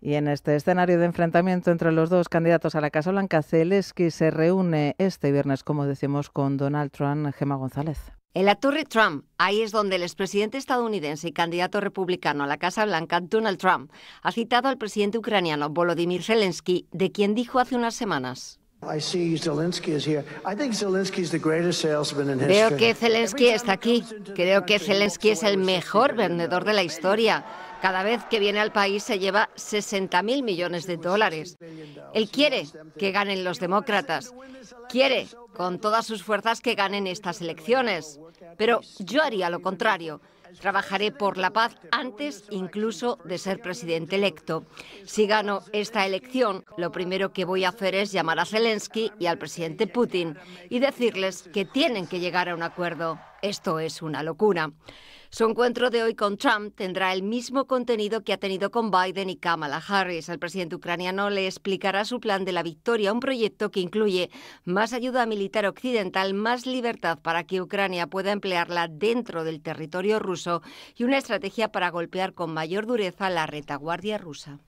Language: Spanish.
Y en este escenario de enfrentamiento entre los dos candidatos a la Casa Blanca, Zelensky se reúne este viernes, como decimos, con Donald Trump, Gemma González. En la Torre Trump, ahí es donde el expresidente estadounidense y candidato republicano a la Casa Blanca, Donald Trump, ha citado al presidente ucraniano Volodymyr Zelensky, de quien dijo hace unas semanas. Veo que Zelensky está aquí. Creo que Zelensky es el mejor vendedor de la historia. Cada vez que viene al país se lleva 60.000 mil millones de dólares. Él quiere que ganen los demócratas. Quiere con todas sus fuerzas que ganen estas elecciones. Pero yo haría lo contrario. Trabajaré por la paz antes incluso de ser presidente electo. Si gano esta elección, lo primero que voy a hacer es llamar a Zelensky y al presidente Putin y decirles que tienen que llegar a un acuerdo. Esto es una locura. Su encuentro de hoy con Trump tendrá el mismo contenido que ha tenido con Biden y Kamala Harris. El presidente ucraniano le explicará su plan de la victoria, un proyecto que incluye más ayuda militar occidental, más libertad para que Ucrania pueda emplearla dentro del territorio ruso y una estrategia para golpear con mayor dureza la retaguardia rusa.